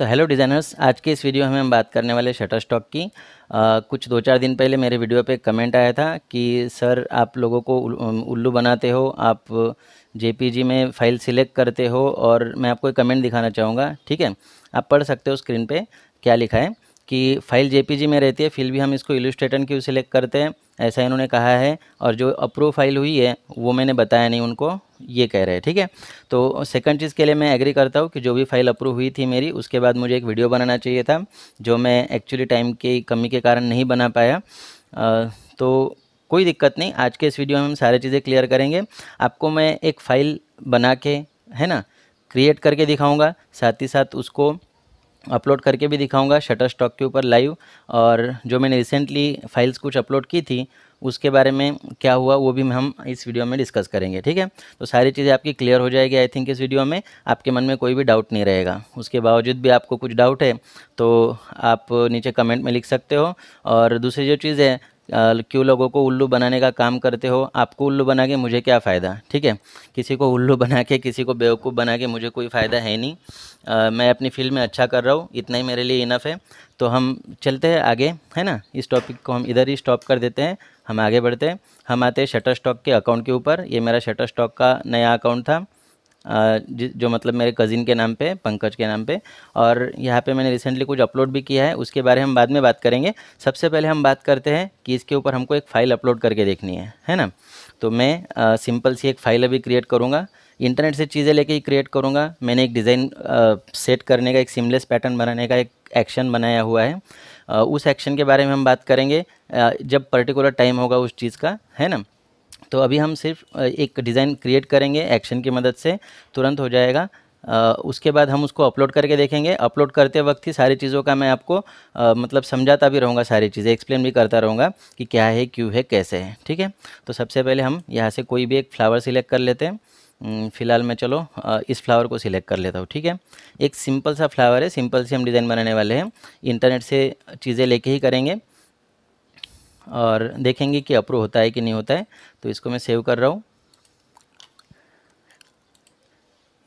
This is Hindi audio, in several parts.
तो हेलो डिज़ाइनर्स आज के इस वीडियो में हम बात करने वाले शटर स्टॉक की आ, कुछ दो चार दिन पहले मेरे वीडियो पे कमेंट आया था कि सर आप लोगों को उल्लू बनाते हो आप जेपीजी में फ़ाइल सिलेक्ट करते हो और मैं आपको एक कमेंट दिखाना चाहूँगा ठीक है आप पढ़ सकते हो स्क्रीन पर क्या लिखा है कि फाइल जे में रहती है फिर भी हम इसको इलिस्ट्रेटन क्यों सिलेक्ट करते हैं ऐसा इन्होंने कहा है और जो अप्रूव फाइल हुई है वो मैंने बताया नहीं उनको ये कह रहे हैं ठीक है तो सेकंड चीज़ के लिए मैं एग्री करता हूँ कि जो भी फाइल अप्रूव हुई थी मेरी उसके बाद मुझे एक वीडियो बनाना चाहिए था जो मैं एक्चुअली टाइम की कमी के कारण नहीं बना पाया आ, तो कोई दिक्कत नहीं आज के इस वीडियो में हम सारी चीज़ें क्लियर करेंगे आपको मैं एक फ़ाइल बना के है ना क्रिएट करके दिखाऊँगा साथ ही साथ उसको अपलोड करके भी दिखाऊंगा शटर स्टॉक के ऊपर लाइव और जो मैंने रिसेंटली फाइल्स कुछ अपलोड की थी उसके बारे में क्या हुआ वो भी हम इस वीडियो में डिस्कस करेंगे ठीक है तो सारी चीज़ें आपकी क्लियर हो जाएगी आई थिंक इस वीडियो में आपके मन में कोई भी डाउट नहीं रहेगा उसके बावजूद भी आपको कुछ डाउट है तो आप नीचे कमेंट में लिख सकते हो और दूसरी जो चीज़ है क्यों लोगों को उल्लू बनाने का काम करते हो आपको उल्लू बना के मुझे क्या फ़ायदा ठीक है किसी को उल्लू बना के किसी को बेवकूफ़ बना के मुझे कोई फ़ायदा है नहीं आ, मैं अपनी फील्ड में अच्छा कर रहा हूँ इतना ही मेरे लिए इनफ है तो हम चलते हैं आगे है ना इस टॉपिक को हम इधर ही स्टॉप कर देते हैं हम आगे बढ़ते हैं हम आते हैं शटर स्टॉक के अकाउंट के ऊपर ये मेरा शटर स्टॉक का नया अकाउंट था जो मतलब मेरे कज़िन के नाम पे पंकज के नाम पे और यहाँ पे मैंने रिसेंटली कुछ अपलोड भी किया है उसके बारे में हम बाद में बात करेंगे सबसे पहले हम बात करते हैं कि इसके ऊपर हमको एक फ़ाइल अपलोड करके देखनी है है ना तो मैं आ, सिंपल सी एक फ़ाइल अभी क्रिएट करूँगा इंटरनेट से चीज़ें लेके ही क्रिएट करूँगा मैंने एक डिज़ाइन सेट करने का एक सिमलेस पैटर्न बनाने का एक एक्शन बनाया हुआ है आ, उस एक्शन के बारे में हम बात करेंगे आ, जब पर्टिकुलर टाइम होगा उस चीज़ का है ना तो अभी हम सिर्फ एक डिज़ाइन क्रिएट करेंगे एक्शन की मदद से तुरंत हो जाएगा आ, उसके बाद हम उसको अपलोड करके देखेंगे अपलोड करते वक्त ही सारी चीज़ों का मैं आपको आ, मतलब समझाता भी रहूँगा सारी चीज़ें एक्सप्लेन भी करता रहूँगा कि क्या है क्यों है कैसे है ठीक है तो सबसे पहले हम यहाँ से कोई भी एक फ्लावर सिलेक्ट कर लेते हैं फ़िलहाल मैं चलो इस फ्लावर को सिलेक्ट कर लेता हूँ ठीक है एक सिंपल सा फ्लावर है सिंपल से हम डिज़ाइन बनाने वाले हैं इंटरनेट से चीज़ें लेके ही करेंगे और देखेंगे कि अप्रूव होता है कि नहीं होता है तो इसको मैं सेव कर रहा हूँ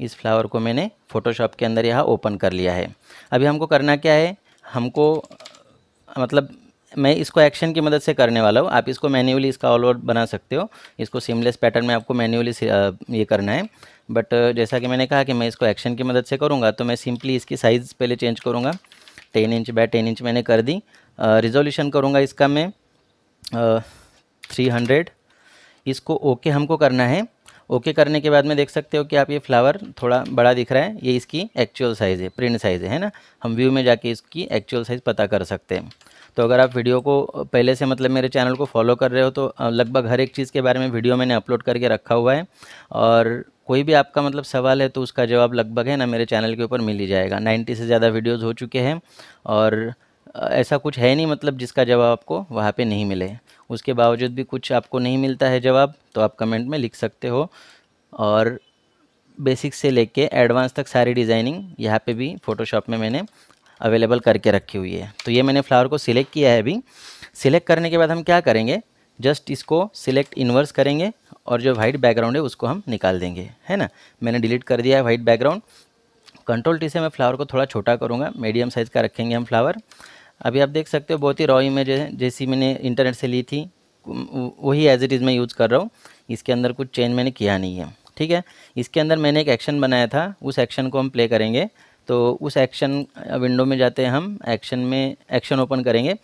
इस फ्लावर को मैंने फ़ोटोशॉप के अंदर यहाँ ओपन कर लिया है अभी हमको करना क्या है हमको मतलब मैं इसको एक्शन की मदद से करने वाला हूँ आप इसको मैन्युअली इसका ऑल ओवर बना सकते हो इसको सिमलेस पैटर्न में आपको मैन्युअली ये करना है बट जैसा कि मैंने कहा कि मैं इसको एक्शन की मदद से करूँगा तो मैं सिंपली इसकी साइज़ पहले चेंज करूँगा ten inch by ten inch मैंने कर दी रिजोल्यूशन करूँगा इसका मैं थ्री हंड्रेड इसको ओके हमको करना है ओके करने के बाद में देख सकते हो कि आप ये फ्लावर थोड़ा बड़ा दिख रहा है ये इसकी एक्चुअल साइज़ है प्रिंट साइज़ है, ना हम व्यू में जाके इसकी एक्चुअल साइज़ पता कर सकते हैं तो अगर आप वीडियो को पहले से मतलब मेरे चैनल को फॉलो कर रहे हो तो लगभग हर एक चीज़ के बारे में वीडियो मैंने अपलोड करके रखा हुआ है और कोई भी आपका मतलब सवाल है तो उसका जवाब लगभग है ना मेरे चैनल के ऊपर मिल ही जाएगा नाइन्टी से ज़्यादा वीडियोज़ हो चुके हैं और ऐसा कुछ है नहीं मतलब जिसका जवाब आपको वहाँ पे नहीं मिले उसके बावजूद भी कुछ आपको नहीं मिलता है जवाब तो आप कमेंट में लिख सकते हो और बेसिक से लेके एडवांस तक सारी डिज़ाइनिंग यहाँ पे भी फ़ोटोशॉप में मैंने अवेलेबल करके रखी हुई है तो ये मैंने फ्लावर को सिलेक्ट किया है अभी सिलेक्ट करने के बाद हम क्या करेंगे जस्ट इसको सिलेक्ट इन्वर्स करेंगे और जो वाइट बैकग्राउंड है उसको हम निकाल देंगे है ना मैंने डिलीट कर दिया है वाइट बैकग्राउंड कंट्रोल टी से मैं फ्लावर को थोड़ा छोटा करूँगा मीडियम साइज़ का रखेंगे हम फ्लावर अभी आप देख सकते हो बहुत ही रॉ इमेज है जैसी मैंने इंटरनेट से ली थी वही एज इट इज़ मैं यूज़ कर रहा हूँ इसके अंदर कुछ चेंज मैंने किया नहीं है ठीक है इसके अंदर मैंने एक एक्शन बनाया था उस एक्शन को हम प्ले करेंगे तो उस एक्शन विंडो में जाते हैं हम एक्शन में एक्शन ओपन करेंगे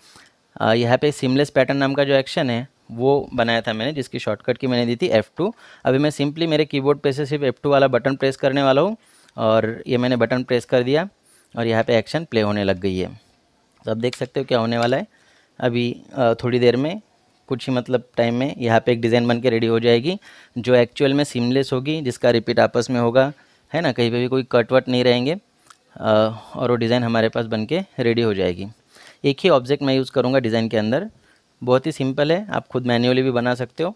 यहाँ पे सिमलेस पैटर्न नाम का जो एक्शन है वो बनाया था मैंने जिसकी शॉर्टकट की मैंने दी थी F2 अभी मैं सिंपली मेरे कीबोर्ड पे से सिर्फ F2 वाला बटन प्रेस करने वाला हूँ और ये मैंने बटन प्रेस कर दिया और यहाँ पे एक्शन प्ले होने लग गई है तो आप देख सकते हो क्या होने वाला है अभी थोड़ी देर में कुछ ही मतलब टाइम में यहाँ पे एक डिज़ाइन बन के रेडी हो जाएगी जो एक्चुअल में सिमलेस होगी जिसका रिपीट आपस में होगा है ना कहीं पे भी कोई कट वट नहीं रहेंगे और वो डिज़ाइन हमारे पास बन के रेडी हो जाएगी एक ही ऑब्जेक्ट मैं यूज़ करूँगा डिज़ाइन के अंदर बहुत ही सिंपल है आप खुद मैन्युअली भी बना सकते हो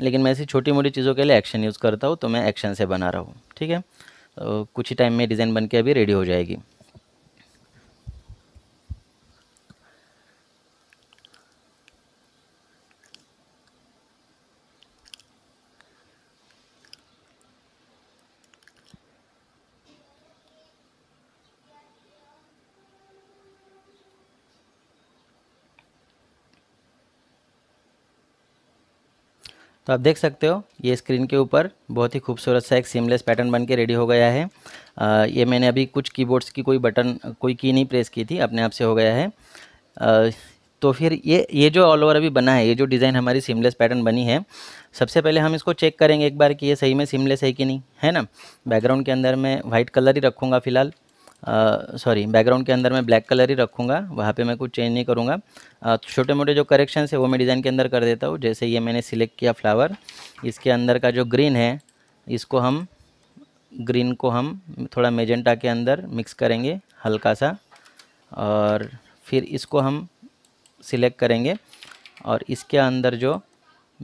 लेकिन मैं ऐसी छोटी मोटी चीज़ों के लिए एक्शन यूज़ करता हूँ तो मैं एक्शन से बना रहा हूँ ठीक है तो कुछ ही टाइम में डिज़ाइन बन के अभी रेडी हो जाएगी तो आप देख सकते हो ये स्क्रीन के ऊपर बहुत ही खूबसूरत सा एक सीमलेस पैटर्न बन के रेडी हो गया है आ, ये मैंने अभी कुछ कीबोर्ड्स की कोई बटन कोई की नहीं प्रेस की थी अपने आप से हो गया है आ, तो फिर ये ये जो ऑल ओवर अभी बना है ये जो डिज़ाइन हमारी सीमलेस पैटर्न बनी है सबसे पहले हम इसको चेक करेंगे एक बार कि ये सही में सीमलेस है कि नहीं है ना बैकग्राउंड के अंदर मैं वाइट कलर ही रखूँगा फ़िलहाल सॉरी बैकग्राउंड के अंदर मैं ब्लैक कलर ही रखूँगा वहाँ पे मैं कुछ चेंज नहीं करूँगा छोटे मोटे जो करेक्शन है वो मैं डिज़ाइन के अंदर कर देता हूँ जैसे ये मैंने सिलेक्ट किया फ्लावर इसके अंदर का जो ग्रीन है इसको हम ग्रीन को हम थोड़ा मेजेंटा के अंदर मिक्स करेंगे हल्का सा और फिर इसको हम सिलेक्ट करेंगे और इसके अंदर जो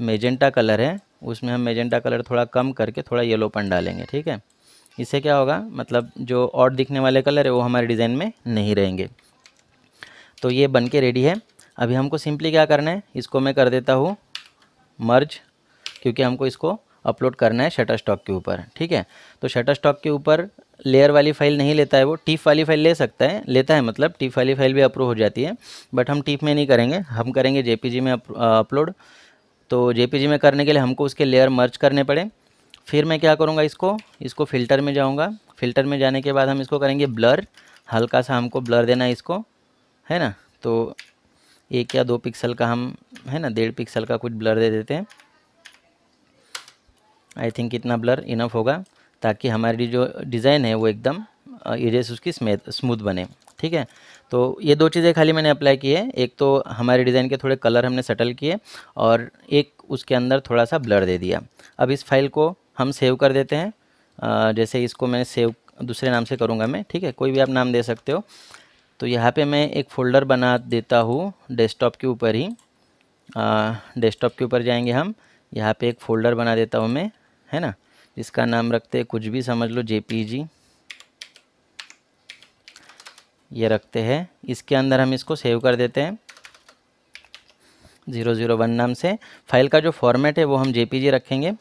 मेजेंटा कलर है उसमें हम मेजेंटा कलर थोड़ा कम करके थोड़ा येलोपन डालेंगे ठीक है इससे क्या होगा मतलब जो और दिखने वाले कलर है वो हमारे डिज़ाइन में नहीं रहेंगे तो ये बन के रेडी है अभी हमको सिंपली क्या करना है इसको मैं कर देता हूँ मर्ज क्योंकि हमको इसको अपलोड करना है शटर स्टॉक के ऊपर ठीक है तो शटर स्टॉक के ऊपर लेयर वाली फाइल नहीं लेता है वो टीफ वाली फाइल ले सकता है लेता है मतलब टीफ वाली फाइल भी अप्रूव हो जाती है बट हम टीफ में नहीं करेंगे हम करेंगे जेपीजी में अपलोड uh, तो जेपीजी में करने के लिए हमको उसके लेयर मर्ज करने पड़े फिर मैं क्या करूँगा इसको इसको फ़िल्टर में जाऊँगा फ़िल्टर में जाने के बाद हम इसको करेंगे ब्लर हल्का सा हमको ब्लर देना है इसको है ना तो एक या दो पिक्सल का हम है ना डेढ़ पिक्सल का कुछ ब्लर दे देते हैं आई थिंक इतना ब्लर इनफ होगा ताकि हमारी जो डिज़ाइन है वो एकदम इरेस उसकी स्मूथ बने ठीक है तो ये दो चीज़ें खाली मैंने अप्लाई की है एक तो हमारे डिज़ाइन के थोड़े कलर हमने सेटल किए और एक उसके अंदर थोड़ा सा ब्लर दे दिया अब इस फाइल को हम सेव कर देते हैं जैसे इसको मैं सेव दूसरे नाम से करूँगा मैं ठीक है कोई भी आप नाम दे सकते हो तो यहाँ पे मैं एक फ़ोल्डर बना देता हूँ डेस्कटॉप के ऊपर ही डेस्कटॉप के ऊपर जाएंगे हम यहाँ पे एक फ़ोल्डर बना देता हूँ मैं है ना जिसका नाम रखते हैं कुछ भी समझ लो जे ये रखते हैं इसके अंदर हम इसको सेव कर देते हैं ज़ीरो ज़ीरो वन नाम से फाइल का जो फॉर्मेट है वो हम जे रखेंगे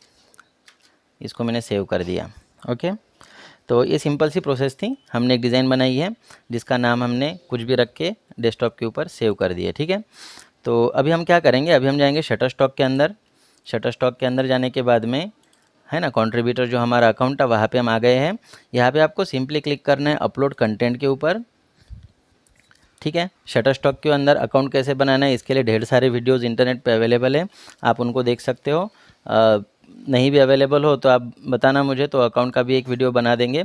इसको मैंने सेव कर दिया ओके तो ये सिंपल सी प्रोसेस थी हमने एक डिज़ाइन बनाई है जिसका नाम हमने कुछ भी रख के डेस्कटॉप के ऊपर सेव कर दिया ठीक है तो अभी हम क्या करेंगे अभी हम जाएंगे शटर स्टॉक के अंदर शटर स्टॉक के अंदर जाने के बाद में है ना कंट्रीब्यूटर जो हमारा अकाउंट है वहाँ पे हम आ गए हैं यहाँ पे आपको सिंपली क्लिक करना है अपलोड कंटेंट के ऊपर ठीक है शटर स्टॉक के अंदर अकाउंट कैसे बनाना है इसके लिए ढेर सारे वीडियोज़ इंटरनेट पर अवेलेबल है आप उनको देख सकते हो नहीं भी अवेलेबल हो तो आप बताना मुझे तो अकाउंट का भी एक वीडियो बना देंगे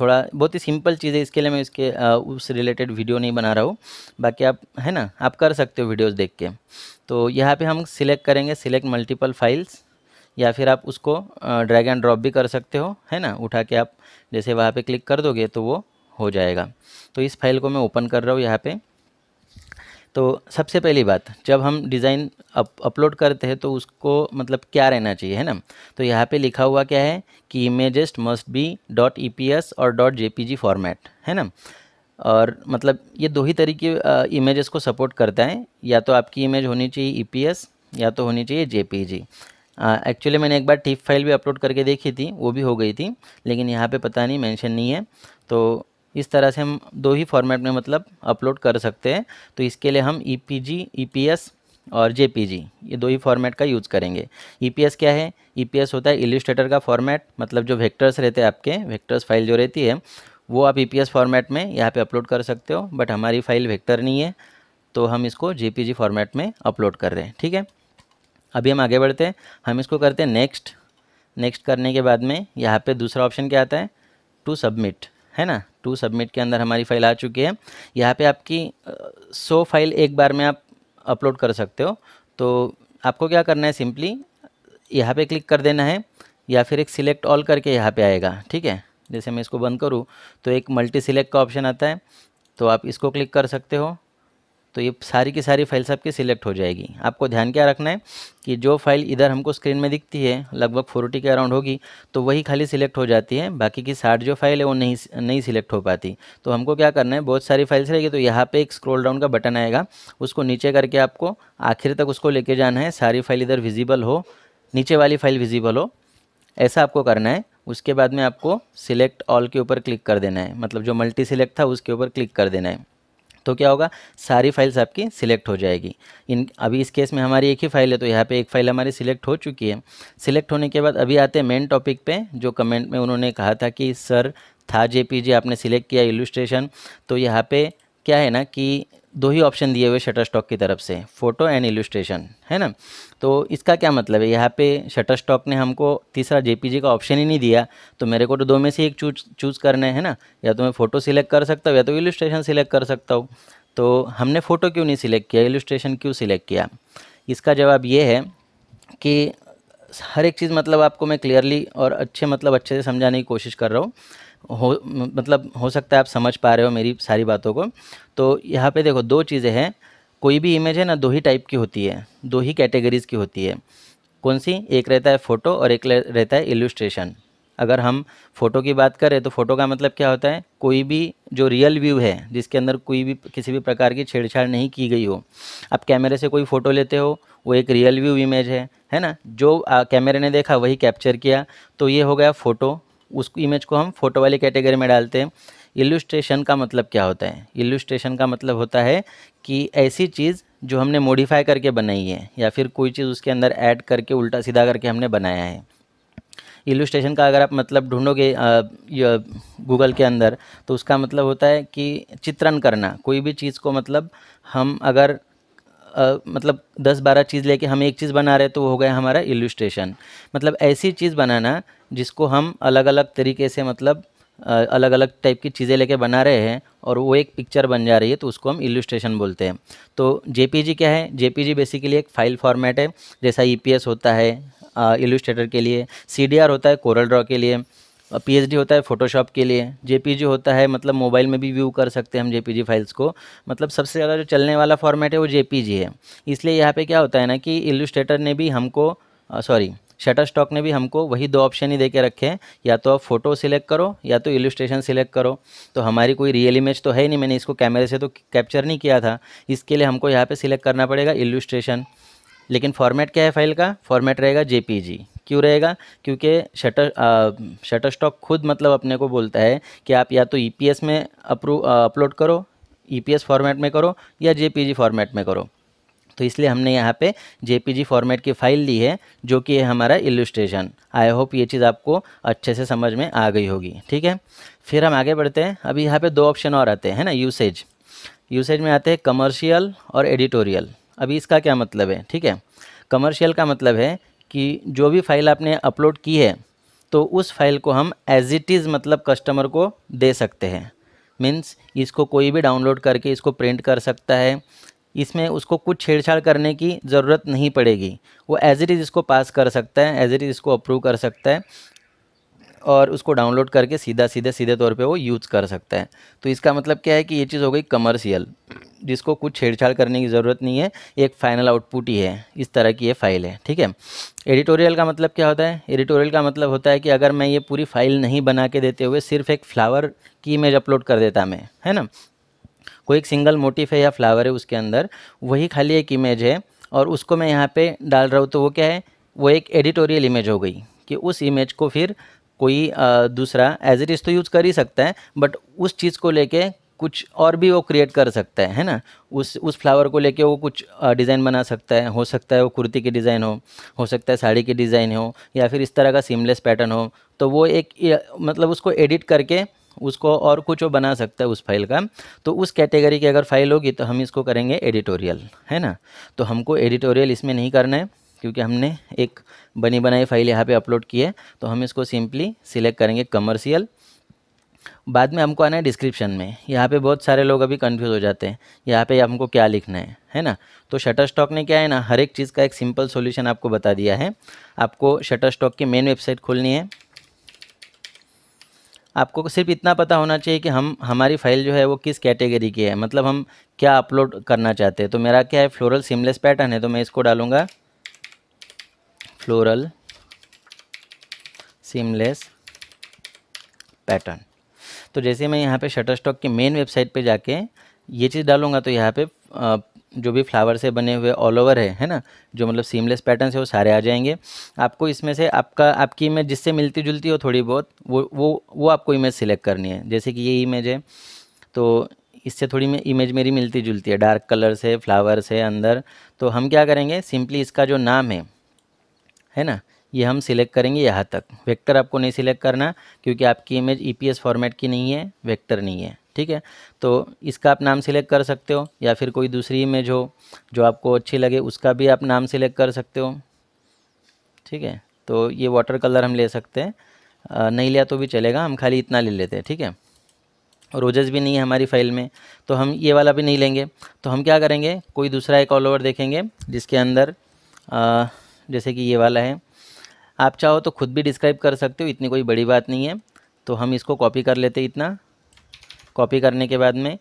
थोड़ा बहुत ही सिंपल चीज़ है इसके लिए मैं इसके उस रिलेटेड वीडियो नहीं बना रहा हूँ बाकी आप है ना आप कर सकते हो वीडियोस देख के तो यहाँ पे हम सिलेक्ट करेंगे सिलेक्ट मल्टीपल फाइल्स या फिर आप उसको ड्रैग एंड ड्रॉप भी कर सकते हो है ना उठा के आप जैसे वहाँ पर क्लिक कर दोगे तो वो हो जाएगा तो इस फाइल को मैं ओपन कर रहा हूँ यहाँ पर तो सबसे पहली बात जब हम डिज़ाइन अप अपलोड करते हैं तो उसको मतलब क्या रहना चाहिए है ना तो यहाँ पे लिखा हुआ क्या है कि images must be dot E और डॉट जे फॉर्मेट है ना और मतलब ये दो ही तरीके इमेजेस को सपोर्ट करता है या तो आपकी इमेज होनी चाहिए ई e या तो होनी चाहिए जे एक्चुअली मैंने एक बार टिप फाइल भी अपलोड करके देखी थी वो भी हो गई थी लेकिन यहाँ पे पता नहीं मेंशन नहीं है तो इस तरह से हम दो ही फॉर्मेट में मतलब अपलोड कर सकते हैं तो इसके लिए हम E P G E P S और जे पी जी ये दो ही फॉर्मेट का यूज़ करेंगे ई पी एस क्या है ई पी एस होता है इलिस्ट्रेटर का फॉर्मेट मतलब जो वेक्टर्स रहते हैं आपके वेक्टर्स फाइल जो रहती है वो आप ई पी एस फॉर्मेट में यहाँ पे अपलोड कर सकते हो बट हमारी फाइल वेक्टर नहीं है तो हम इसको जे पी जी फॉर्मेट में अपलोड कर रहे हैं ठीक है अभी हम आगे बढ़ते हैं हम इसको करते हैं नेक्स्ट नेक्स्ट करने के बाद में यहाँ पर दूसरा ऑप्शन क्या आता है टू सबमिट है ना टू सबमिट के अंदर हमारी फ़ाइल आ चुकी है यहाँ पे आपकी सौ फाइल एक बार में आप अपलोड कर सकते हो तो आपको क्या करना है सिंपली यहाँ पे क्लिक कर देना है या फिर एक सिलेक्ट ऑल करके यहाँ पे आएगा ठीक है जैसे मैं इसको बंद करूँ तो एक मल्टी सिलेक्ट का ऑप्शन आता है तो आप इसको क्लिक कर सकते हो तो ये सारी की सारी फाइल्स आपकी सिलेक्ट हो जाएगी आपको ध्यान क्या रखना है कि जो फाइल इधर हमको स्क्रीन में दिखती है लगभग फोर्टी के अराउंड होगी तो वही खाली सिलेक्ट हो जाती है बाकी की साठ जो फाइल है वो नहीं नहीं सिलेक्ट हो पाती तो हमको क्या करना है बहुत सारी फाइल्स रहेगी तो यहाँ पे एक स्क्रॉल डाउन का बटन आएगा उसको नीचे करके आपको आखिर तक उसको लेके जाना है सारी फाइल इधर विजिबल हो नीचे वाली फाइल विजिबल हो ऐसा आपको करना है उसके बाद में आपको सिलेक्ट ऑल के ऊपर क्लिक कर देना है मतलब जो मल्टी सिलेक्ट था उसके ऊपर क्लिक कर देना है तो क्या होगा सारी फाइल्स आपकी सिलेक्ट हो जाएगी इन अभी इस केस में हमारी एक ही फाइल है तो यहाँ पे एक फाइल हमारी सिलेक्ट हो चुकी है सिलेक्ट होने के बाद अभी आते हैं मेन टॉपिक पे जो कमेंट में उन्होंने कहा था कि सर था जेपीजी आपने सिलेक्ट किया इलुस्ट्रेशन तो यहाँ पे क्या है ना कि दो ही ऑप्शन दिए हुए शटर स्टॉक की तरफ से फ़ोटो एंड इलस्ट्रेशन है ना तो इसका क्या मतलब है यहाँ पे शटर स्टॉक ने हमको तीसरा जेपीजी का ऑप्शन ही नहीं दिया तो मेरे को तो दो में से एक चूज चूज़ करना है ना या तो मैं फ़ोटो सिलेक्ट कर सकता हूँ या तो इलस्ट्रेशन सिलेक्ट कर सकता हूँ तो हमने फ़ोटो क्यों नहीं सिलेक्ट किया इलस्ट्रेशन क्यों सिलेक्ट किया इसका जवाब ये है कि हर एक चीज़ मतलब आपको मैं क्लियरली और अच्छे मतलब अच्छे से समझाने की कोशिश कर रहा हूँ हो मतलब हो सकता है आप समझ पा रहे हो मेरी सारी बातों को तो यहाँ पे देखो दो चीज़ें हैं कोई भी इमेज है ना दो ही टाइप की होती है दो ही कैटेगरीज़ की होती है कौन सी एक रहता है फ़ोटो और एक रहता है इलुस्ट्रेशन अगर हम फ़ोटो की बात करें तो फ़ोटो का मतलब क्या होता है कोई भी जो रियल व्यू है जिसके अंदर कोई भी किसी भी प्रकार की छेड़छाड़ नहीं की गई हो आप कैमरे से कोई फ़ोटो लेते हो वो एक रियल व्यू इमेज है है ना जो कैमरे ने देखा वही कैप्चर किया तो ये हो गया फ़ोटो उस इमेज को हम फोटो वाली कैटेगरी में डालते हैं इल्यूस्ट्रेशन का मतलब क्या होता है इल्यूस्ट्रेशन का मतलब होता है कि ऐसी चीज़ जो हमने मॉडिफाई करके बनाई है या फिर कोई चीज़ उसके अंदर ऐड करके उल्टा सीधा करके हमने बनाया है इलुस्ट्रेशन का अगर आप मतलब ढूंढोगे गूगल के अंदर तो उसका मतलब होता है कि चित्रण करना कोई भी चीज़ को मतलब हम अगर आ, मतलब दस बारह चीज़ लेके हम एक चीज़ बना रहे तो वो हो गया हमारा इल्यूस्ट्रेशन मतलब ऐसी चीज़ बनाना जिसको हम अलग अलग तरीके से मतलब अलग अलग टाइप की चीज़ें लेके बना रहे हैं और वो एक पिक्चर बन जा रही है तो उसको हम इल्यूस्ट्रेशन बोलते हैं तो जे क्या है जे बेसिकली एक फ़ाइल फॉर्मेट है जैसा ई e होता है इल्यूस्ट्रेटर के लिए सी होता है कोरल ड्रॉ के लिए पीएचडी होता है फोटोशॉप के लिए जेपीजी होता है मतलब मोबाइल में भी व्यू कर सकते हैं हम जेपीजी फाइल्स को मतलब सबसे ज़्यादा जो चलने वाला फॉर्मेट है वो जेपीजी है इसलिए यहाँ पे क्या होता है ना कि इलुस्ट्रेटर ने भी हमको सॉरी शटर स्टॉक ने भी हमको वही दो ऑप्शन ही दे के रखे हैं या तो आप फोटो सिलेक्ट करो या तो इलुस्ट्रेशन सिलेक्ट करो तो हमारी कोई रियल इमेज तो है ही नहीं मैंने इसको कैमरे से तो कैप्चर नहीं किया था इसके लिए हमको यहाँ पर सिलेक्ट करना पड़ेगा इलुस्ट्रेशन लेकिन फॉर्मेट क्या है फाइल का फॉर्मेट रहेगा जेपीजी क्यों रहेगा क्योंकि शटर शटर स्टॉक खुद मतलब अपने को बोलता है कि आप या तो ई e में अप्रू अपलोड करो ई e फॉर्मेट में करो या जे फॉर्मेट में करो तो इसलिए हमने यहाँ पे जे फॉर्मेट की फ़ाइल ली है जो कि है हमारा इल्यूस्ट्रेशन आई होप ये चीज़ आपको अच्छे से समझ में आ गई होगी ठीक है फिर हम आगे बढ़ते हैं अभी यहाँ पे दो ऑप्शन और आते हैं ना यूसेज यूसेज में आते हैं कमर्शियल और एडिटोरियल अभी इसका क्या मतलब है ठीक है कमर्शियल का मतलब है कि जो भी फाइल आपने अपलोड की है तो उस फाइल को हम एज इट इज़ मतलब कस्टमर को दे सकते हैं मीन्स इसको कोई भी डाउनलोड करके इसको प्रिंट कर सकता है इसमें उसको कुछ छेड़छाड़ करने की ज़रूरत नहीं पड़ेगी वो एज इट इज़ इसको पास कर सकता है एज इट इज़ इसको अप्रूव कर सकता है और उसको डाउनलोड करके सीधा सीधे सीधे तौर पे वो यूज़ कर सकता है तो इसका मतलब क्या है कि ये चीज़ हो गई कमर्शियल जिसको कुछ छेड़छाड़ करने की ज़रूरत नहीं है एक फ़ाइनल आउटपुट ही है इस तरह की ये फ़ाइल है ठीक है एडिटोरियल का मतलब क्या होता है एडिटोरियल का मतलब होता है कि अगर मैं ये पूरी फ़ाइल नहीं बना के देते हुए सिर्फ एक फ्लावर की इमेज अपलोड कर देता मैं है ना कोई एक सिंगल मोटिफ है या फ्लावर है उसके अंदर वही खाली एक इमेज है और उसको मैं यहाँ पर डाल रहा हूँ तो वो क्या है वो एक एडिटोरियल इमेज हो गई कि उस इमेज को फिर कोई दूसरा एज इट इज़ तो यूज़ कर ही सकता है बट उस चीज़ को लेके कुछ और भी वो क्रिएट कर सकता है है ना उस उस फ्लावर को लेके वो कुछ डिज़ाइन बना सकता है हो सकता है वो कुर्ती की डिज़ाइन हो हो सकता है साड़ी की डिज़ाइन हो या फिर इस तरह का सीमलेस पैटर्न हो तो वो एक मतलब उसको एडिट करके उसको और कुछ वो बना सकता है उस फाइल का तो उस कैटेगरी की अगर फाइल होगी तो हम इसको करेंगे एडिटोरियल है ना तो हमको एडिटोरियल इसमें नहीं करना है क्योंकि हमने एक बनी बनाई फाइल यहाँ पे अपलोड की है तो हम इसको सिंपली सिलेक्ट करेंगे कमर्शियल बाद में हमको आना है डिस्क्रिप्शन में यहाँ पे बहुत सारे लोग अभी कंफ्यूज हो जाते हैं यहाँ पे हमको क्या लिखना है है ना तो शटर स्टॉक ने क्या है ना हर एक चीज़ का एक सिंपल सॉल्यूशन आपको बता दिया है आपको शटर स्टॉक की मेन वेबसाइट खोलनी है आपको सिर्फ इतना पता होना चाहिए कि हम हमारी फाइल जो है वो किस कैटेगरी की है मतलब हम क्या अपलोड करना चाहते हैं तो मेरा क्या है फ्लोरल सिमलेस पैटर्न है तो मैं इसको डालूँगा फ्लोरल सीमलेस पैटर्न तो जैसे मैं यहाँ पे शटर स्टॉक की मेन वेबसाइट पे जाके ये चीज़ डालूँगा तो यहाँ पे जो भी फ्लावर से बने हुए ऑल ओवर है है ना जो मतलब सीमलेस पैटर्न है वो सारे आ जाएंगे आपको इसमें से आपका आपकी इमेज जिससे मिलती जुलती हो थोड़ी बहुत वो वो वो आपको इमेज सिलेक्ट करनी है जैसे कि ये इमेज है तो इससे थोड़ी में इमेज मेरी मिलती जुलती है डार्क कलर से फ्लावर से अंदर तो हम क्या करेंगे सिंपली इसका जो नाम है है ना ये हम सिलेक्ट करेंगे यहाँ तक वेक्टर आपको नहीं सिलेक्ट करना क्योंकि आपकी इमेज ईपीएस फॉर्मेट की नहीं है वेक्टर नहीं है ठीक है तो इसका आप नाम सिलेक्ट कर सकते हो या फिर कोई दूसरी इमेज हो जो आपको अच्छी लगे उसका भी आप नाम सिलेक्ट कर सकते हो ठीक है तो ये वाटर कलर हम ले सकते हैं नहीं लिया तो भी चलेगा हम खाली इतना ले लेते हैं ठीक है रोजेस भी नहीं है हमारी फाइल में तो हम ये वाला भी नहीं लेंगे तो हम क्या करेंगे कोई दूसरा एक ऑल ओवर देखेंगे जिसके अंदर आ, जैसे कि ये वाला है आप चाहो तो खुद भी डिस्क्राइब कर सकते हो इतनी कोई बड़ी बात नहीं है तो हम इसको कॉपी कर लेते इतना कॉपी करने के बाद में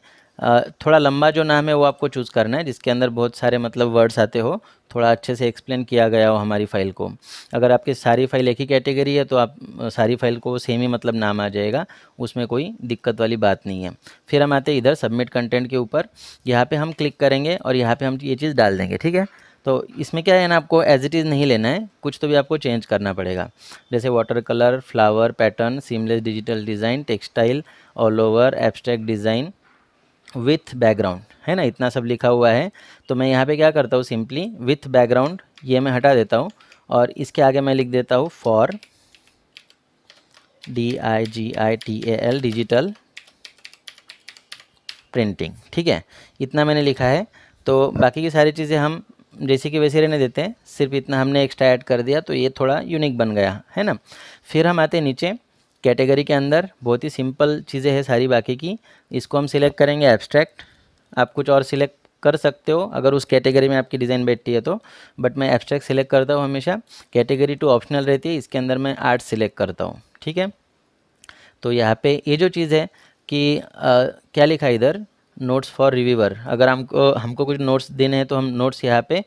थोड़ा लंबा जो नाम है वो आपको चूज़ करना है जिसके अंदर बहुत सारे मतलब वर्ड्स आते हो थोड़ा अच्छे से एक्सप्लेन किया गया हो हमारी फ़ाइल को अगर आपकी सारी फ़ाइल एक ही कैटेगरी है तो आप सारी फ़ाइल को सेम ही मतलब नाम आ जाएगा उसमें कोई दिक्कत वाली बात नहीं है फिर हम आते इधर सबमिट कंटेंट के ऊपर यहाँ पर हम क्लिक करेंगे और यहाँ पर हम ये चीज़ डाल देंगे ठीक है तो इसमें क्या है ना आपको एज इट इज़ नहीं लेना है कुछ तो भी आपको चेंज करना पड़ेगा जैसे water colour flower pattern seamless digital design textile all over abstract design with background है ना इतना सब लिखा हुआ है तो मैं यहाँ पे क्या करता हूँ सिंपली विथ बैकग्राउंड ये मैं हटा देता हूँ और इसके आगे मैं लिख देता हूँ for D I G I T A L digital printing ठीक है इतना मैंने लिखा है तो बाकी की सारी चीज़ें हम जैसे कि वैसे रहने देते हैं सिर्फ इतना हमने एक्स्ट्रा ऐड कर दिया तो ये थोड़ा यूनिक बन गया है ना फिर हम आते हैं नीचे कैटेगरी के अंदर बहुत ही सिंपल चीज़ें हैं सारी बाकी की इसको हम सिलेक्ट करेंगे एब्स्ट्रैक्ट आप कुछ और सिलेक्ट कर सकते हो अगर उस कैटेगरी में आपकी डिज़ाइन बैठती है तो बट मैं एब्स्ट्रैक्ट सिलेक्ट करता हूँ हमेशा कैटेगरी टू ऑप्शनल रहती है इसके अंदर मैं आर्ट सिलेक्ट करता हूँ ठीक है तो यहाँ पे ये जो चीज़ है कि आ, क्या लिखा इधर नोट्स फॉर रिव्यूअर अगर हमको हमको कुछ नोट्स देने हैं तो हम नोट्स यहाँ पे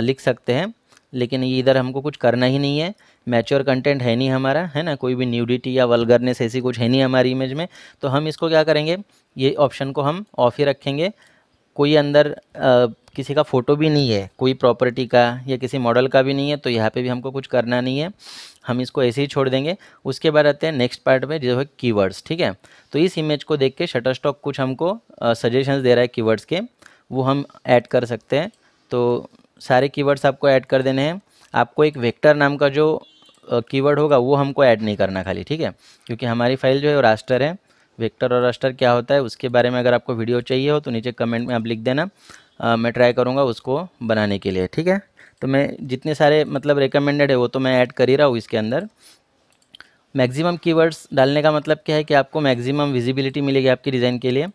लिख सकते हैं लेकिन इधर हमको कुछ करना ही नहीं है मैच्योर कंटेंट है नहीं हमारा है ना कोई भी न्यूडिटी या वलगरनेस ऐसी कुछ है नहीं हमारी इमेज में तो हम इसको क्या करेंगे ये ऑप्शन को हम ऑफ ही रखेंगे कोई अंदर आ, किसी का फ़ोटो भी नहीं है कोई प्रॉपर्टी का या किसी मॉडल का भी नहीं है तो यहाँ पे भी हमको कुछ करना नहीं है हम इसको ऐसे ही छोड़ देंगे उसके बाद आते हैं नेक्स्ट पार्ट में जो है कीवर्ड्स ठीक है तो इस इमेज को देख के शटर स्टॉक कुछ हमको सजेशंस दे रहा है कीवर्ड्स के वो हम ऐड कर सकते हैं तो सारे कीवर्ड्स आपको ऐड कर देने हैं आपको एक वेक्टर नाम का जो कीवर्ड होगा वो हमको ऐड नहीं करना खाली ठीक है क्योंकि हमारी फाइल जो है वो रास्टर है वेक्टर और रास्टर क्या होता है उसके बारे में अगर आपको वीडियो चाहिए हो तो नीचे कमेंट में आप लिख देना आ, मैं ट्राई करूँगा उसको बनाने के लिए ठीक है तो मैं जितने सारे मतलब रिकमेंडेड है वो तो मैं ऐड कर ही रहा हूँ इसके अंदर मैक्सिमम कीवर्ड्स डालने का मतलब क्या है कि आपको मैक्सिमम विजिबिलिटी मिलेगी आपकी डिज़ाइन के लिए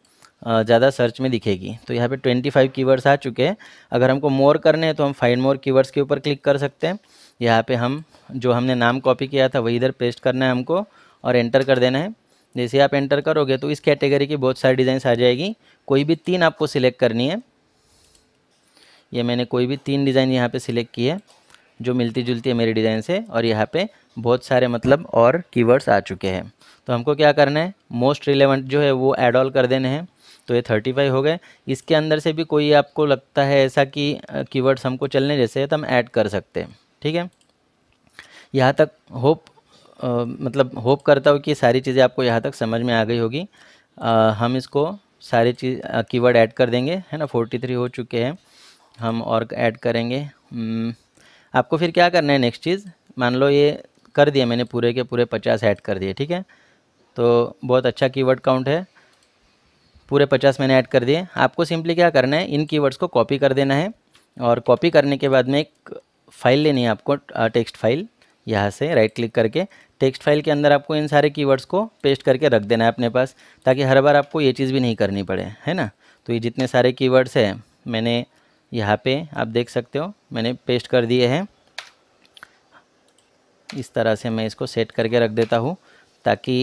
ज़्यादा सर्च में दिखेगी तो यहाँ पे 25 कीवर्ड्स आ चुके हैं अगर हमको मोर करने हैं तो हम फाइंड मोर कीवर्ड्स के ऊपर क्लिक कर सकते हैं यहाँ पे हम जो हमने नाम कॉपी किया था वही इधर पेस्ट करना है हमको और एंटर कर देना है जैसे आप एंटर करोगे तो इस कैटेगरी की बहुत सारी डिज़ाइंस आ जाएगी कोई भी तीन आपको सिलेक्ट करनी है ये मैंने कोई भी तीन डिज़ाइन यहाँ पे सिलेक्ट की है जो मिलती जुलती है मेरे डिज़ाइन से और यहाँ पे बहुत सारे मतलब और कीवर्ड्स आ चुके हैं तो हमको क्या करना है मोस्ट रिलेवेंट जो है वो एड ऑल कर देने हैं तो ये थर्टी फाइव हो गए इसके अंदर से भी कोई आपको लगता है ऐसा कि कीवर्ड्स हमको चलने जैसे है तो हम ऐड कर सकते हैं ठीक है यहाँ तक होप मतलब होप करता हूँ कि सारी चीज़ें आपको यहाँ तक समझ में आ गई होगी हम इसको सारी चीज़ कीवर्ड ऐड कर देंगे है ना फोर्टी थ्री हो चुके हैं हम और ऐड करेंगे हम्म, आपको फिर क्या करना है नेक्स्ट चीज़ मान लो ये कर दिया मैंने पूरे के पूरे पचास ऐड कर दिए ठीक है तो बहुत अच्छा कीवर्ड काउंट है पूरे पचास मैंने ऐड कर दिए आपको सिंपली क्या करना है इन कीवर्ड्स को कॉपी कर देना है और कॉपी करने के बाद में एक फ़ाइल लेनी है आपको टेक्स्ट फाइल यहाँ से राइट क्लिक करके टेक्स्ट फाइल के अंदर आपको इन सारे कीवर्ड्स को पेस्ट करके रख देना है अपने पास ताकि हर बार आपको ये चीज़ भी नहीं करनी पड़े है ना तो ये जितने सारे कीवर्ड्स हैं मैंने यहाँ पे आप देख सकते हो मैंने पेस्ट कर दिए हैं इस तरह से मैं इसको सेट करके रख देता हूँ ताकि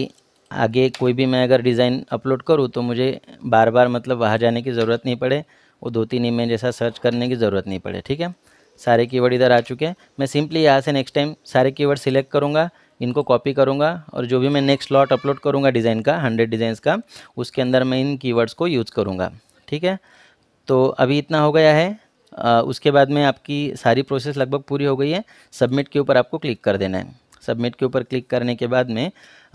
आगे कोई भी मैं अगर डिज़ाइन अपलोड करूँ तो मुझे बार बार मतलब वहाँ जाने की ज़रूरत नहीं पड़े और दो तीन इमेज जैसा सर्च करने की ज़रूरत नहीं पड़े ठीक है सारे कीवर्ड इधर आ चुके हैं मैं सिंपली यहाँ से नेक्स्ट टाइम सारे कीवर्ड सिलेक्ट करूँगा इनको कॉपी करूँगा और जो भी मैं नेक्स्ट लॉट अपलोड करूँगा डिज़ाइन का हंड्रेड डिज़ाइंस का उसके अंदर मैं इन कीवर्ड्स को यूज़ करूँगा ठीक है तो अभी इतना हो गया है उसके बाद में आपकी सारी प्रोसेस लगभग पूरी हो गई है सबमिट के ऊपर आपको क्लिक कर देना है सबमिट के ऊपर क्लिक करने के बाद में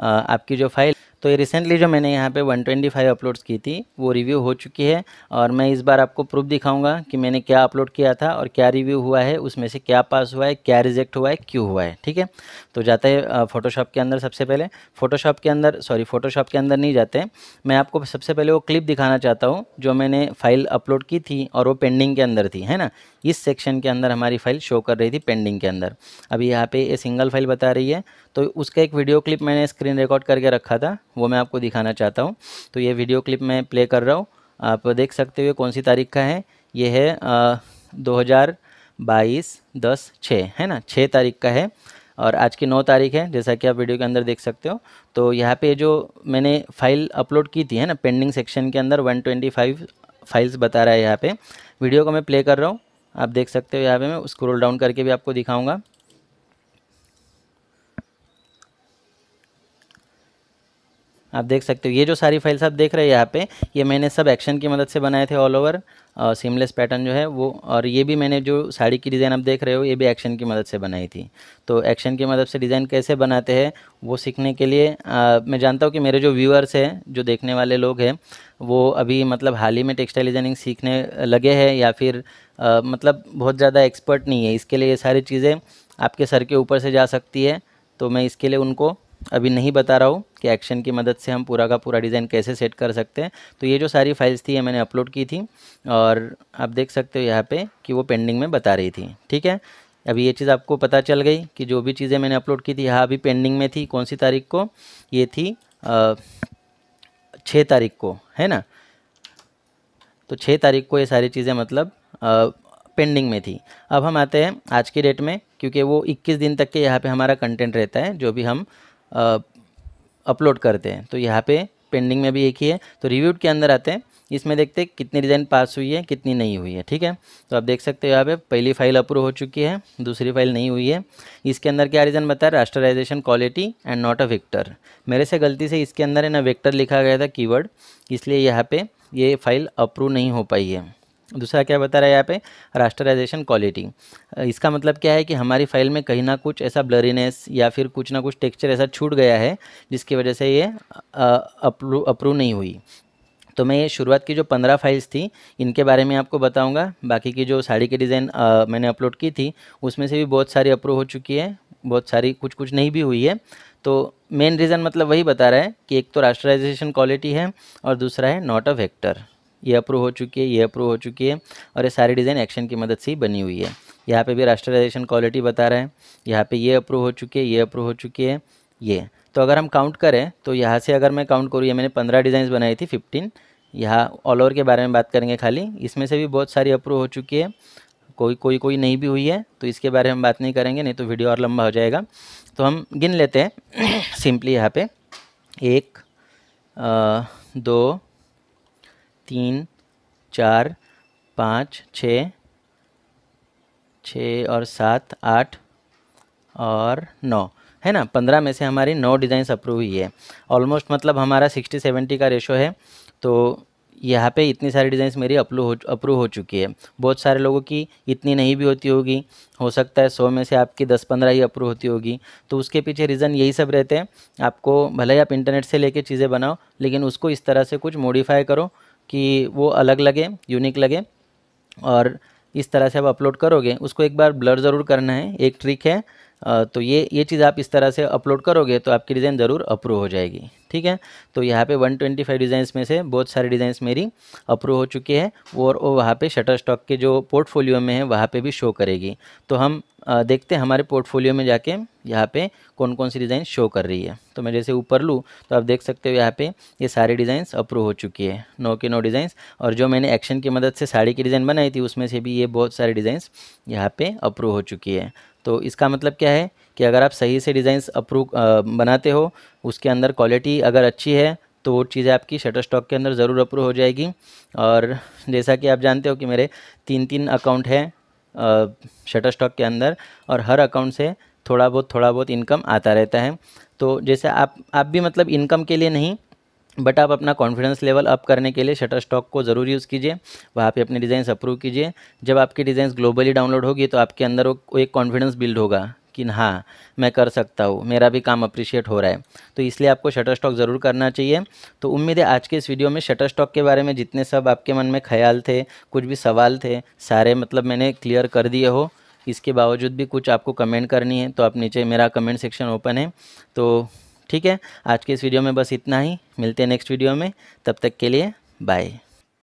आपकी जो फाइल तो ये रिसेंटली जो मैंने यहाँ पे 125 अपलोड्स की थी वो रिव्यू हो चुकी है और मैं इस बार आपको प्रूफ दिखाऊंगा कि मैंने क्या अपलोड किया था और क्या रिव्यू हुआ है उसमें से क्या पास हुआ है क्या रिजेक्ट हुआ है क्यों हुआ है ठीक है तो जाते हैं फोटोशॉप के अंदर सबसे पहले फ़ोटोशॉप के अंदर सॉरी फ़ोटोशॉप के अंदर नहीं जाते मैं आपको सबसे पहले वो क्लिप दिखाना चाहता हूँ जो मैंने फाइल अपलोड की थी और वो पेंडिंग के अंदर थी है ना इस सेक्शन के अंदर हमारी फाइल शो कर रही थी पेंडिंग के अंदर अभी यहाँ पे ये सिंगल फाइल बता रही है तो उसका एक वीडियो क्लिप मैंने स्क्रीन रिकॉर्ड करके रखा था वो मैं आपको दिखाना चाहता हूँ तो ये वीडियो क्लिप मैं प्ले कर रहा हूँ आप देख सकते हो कौन सी तारीख का है ये है दो हज़ार बाईस दस छः है ना छः तारीख का है और आज की नौ तारीख है जैसा कि आप वीडियो के अंदर देख सकते हो तो यहाँ पे जो मैंने फाइल अपलोड की थी है ना पेंडिंग सेक्शन के अंदर 125 फाइल्स बता रहा है यहाँ पे वीडियो को मैं प्ले कर रहा हूँ आप देख सकते हो यहाँ पे मैं स्क्रोल डाउन करके भी आपको दिखाऊंगा आप देख सकते हो ये जो सारी फाइल्स आप देख रहे हैं यहाँ पे ये मैंने सब एक्शन की मदद से बनाए थे ऑल ओवर सीमलेस पैटर्न जो है वो और ये भी मैंने जो साड़ी की डिज़ाइन आप देख रहे हो ये भी एक्शन की मदद से बनाई थी तो एक्शन की मदद से डिज़ाइन कैसे बनाते हैं वो सीखने के लिए आ, मैं जानता हूँ कि मेरे जो व्यूअर्स हैं जो देखने वाले लोग हैं वो अभी मतलब हाल ही में टेक्सटाइल डिज़ाइनिंग सीखने लगे हैं या फिर आ, मतलब बहुत ज़्यादा एक्सपर्ट नहीं है इसके लिए ये सारी चीज़ें आपके सर के ऊपर से जा सकती है तो मैं इसके लिए उनको अभी नहीं बता रहा हूँ कि एक्शन की मदद से हम पूरा का पूरा डिज़ाइन कैसे सेट कर सकते हैं तो ये जो सारी फाइल्स थी ये मैंने अपलोड की थी और आप देख सकते हो यहाँ पे कि वो पेंडिंग में बता रही थी ठीक है अभी ये चीज़ आपको पता चल गई कि जो भी चीज़ें मैंने अपलोड की थी यहाँ अभी पेंडिंग में थी कौन सी तारीख को ये थी छः तारीख को है ना तो छः तारीख को ये सारी चीज़ें मतलब पेंडिंग में थी अब हम आते हैं आज की डेट में क्योंकि वो 21 दिन तक के यहाँ पे हमारा कंटेंट रहता है जो भी हम अपलोड करते हैं तो यहाँ पे पेंडिंग में भी एक ही है तो रिव्यूड के अंदर आते हैं इसमें देखते हैं कितनी डिज़ाइन पास हुई है कितनी नहीं हुई है ठीक है तो आप देख सकते हो यहाँ पे पहली फाइल अप्रूव हो चुकी है दूसरी फाइल नहीं हुई है इसके अंदर क्या रीज़न बताया रहा quality and not a vector मेरे से गलती से इसके अंदर है ना विक्टर लिखा गया था कीवर्ड इसलिए यहाँ पे ये फाइल अप्रूव नहीं हो पाई है दूसरा क्या बता रहा है यहाँ पे रास्टराइजेशन क्वालिटी इसका मतलब क्या है कि हमारी फाइल में कहीं ना कुछ ऐसा ब्लरीनेस या फिर कुछ ना कुछ टेक्सचर ऐसा छूट गया है जिसकी वजह से ये अप्रूव नहीं हुई तो मैं ये शुरुआत की जो पंद्रह फाइल्स थी इनके बारे में आपको बताऊंगा बाकी की जो साड़ी की डिज़ाइन मैंने अपलोड की थी उसमें से भी बहुत सारी अप्रूव हो चुकी है बहुत सारी कुछ कुछ नहीं भी हुई है तो मेन रीज़न मतलब वही बता रहा है कि एक तो रास्टराइजेशन क्वालिटी है और दूसरा है नॉट अ वेक्टर ये अप्रूव हो चुकी है ये अप्रूव हो चुकी है और ये सारी डिज़ाइन एक्शन की मदद से ही बनी हुई है यहाँ पे भी राष्ट्रलाइजेशन क्वालिटी बता रहा है यहाँ पे ये अप्रूव हो चुकी है ये अप्रूव हो चुकी है ये तो अगर हम काउंट करें तो यहाँ से अगर मैं काउंट करूँ ये मैंने पंद्रह डिज़ाइंस बनाई थी फिफ्टीन यहाँ ऑल ओवर के बारे में बात करेंगे खाली इसमें से भी बहुत सारी अप्रूव हो चुकी है कोई कोई कोई नहीं भी हुई है तो इसके बारे में बात नहीं करेंगे नहीं तो वीडियो और लंबा हो जाएगा तो हम गिन लेते हैं सिंपली यहाँ पे एक आ, दो तीन चार पाँच छ छः और सात आठ और नौ है ना पंद्रह में से हमारी नौ डिज़ाइंस अप्रूव हुई है ऑलमोस्ट मतलब हमारा सिक्सटी सेवेंटी का रेशो है तो यहाँ पे इतनी सारी डिज़ाइंस मेरी अप्रूव हो अप्रूव हो चुकी है बहुत सारे लोगों की इतनी नहीं भी होती होगी हो सकता है सौ में से आपकी दस पंद्रह ही अप्रूव होती होगी तो उसके पीछे रीज़न यही सब रहते हैं आपको भले ही आप इंटरनेट से लेके चीज़ें बनाओ लेकिन उसको इस तरह से कुछ मॉडिफाई करो कि वो अलग लगे यूनिक लगे और इस तरह से आप अपलोड करोगे उसको एक बार ब्लर ज़रूर करना है एक ट्रिक है तो ये ये चीज़ आप इस तरह से अपलोड करोगे तो आपकी डिज़ाइन ज़रूर अप्रूव हो जाएगी ठीक है तो यहाँ पे 125 ट्वेंटी डिज़ाइंस में से बहुत सारे डिज़ाइंस मेरी अप्रूव हो चुकी है और वो वहाँ पे शटर स्टॉक के जो पोर्टफोलियो में है वहाँ पे भी शो करेगी तो हम देखते हैं हमारे पोर्टफोलियो में जाके यहाँ पे कौन कौन सी डिज़ाइन शो कर रही है तो मैं जैसे ऊपर लूँ तो आप देख सकते हो यहाँ पे ये सारी डिज़ाइंस अप्रूव हो चुकी है नौ के नौ डिज़ाइंस और जो मैंने एक्शन की मदद से साड़ी की डिज़ाइन बनाई थी उसमें से भी ये बहुत सारे डिज़ाइंस यहाँ पर अप्रूव हो चुकी है तो इसका मतलब क्या है कि अगर आप सही से डिज़ाइंस अप्रूव बनाते हो उसके अंदर क्वालिटी अगर अच्छी है तो वो चीज़ें आपकी शटर स्टॉक के अंदर ज़रूर अप्रूव हो जाएगी और जैसा कि आप जानते हो कि मेरे तीन तीन अकाउंट हैं शटर स्टॉक के अंदर और हर अकाउंट से थोड़ा बहुत थोड़ा बहुत इनकम आता रहता है तो जैसे आप आप भी मतलब इनकम के लिए नहीं बट आप अपना कॉन्फिडेंस लेवल अप करने के लिए शटर स्टॉक को ज़रूर यूज़ कीजिए वहाँ पे अपने डिज़ाइंस अप्रूव कीजिए जब आपके डिज़ाइंस ग्लोबली डाउनलोड होगी तो आपके अंदर वो एक कॉन्फिडेंस बिल्ड होगा कि हाँ मैं कर सकता हूँ मेरा भी काम अप्रिशिएट हो रहा है तो इसलिए आपको शटर स्टॉक ज़रूर करना चाहिए तो उम्मीद है आज के इस वीडियो में शटर स्टॉक के बारे में जितने सब आपके मन में ख्याल थे कुछ भी सवाल थे सारे मतलब मैंने क्लियर कर दिए हो इसके बावजूद भी कुछ आपको कमेंट करनी है तो आप नीचे मेरा कमेंट सेक्शन ओपन है तो ठीक है आज के इस वीडियो में बस इतना ही मिलते हैं नेक्स्ट वीडियो में तब तक के लिए बाय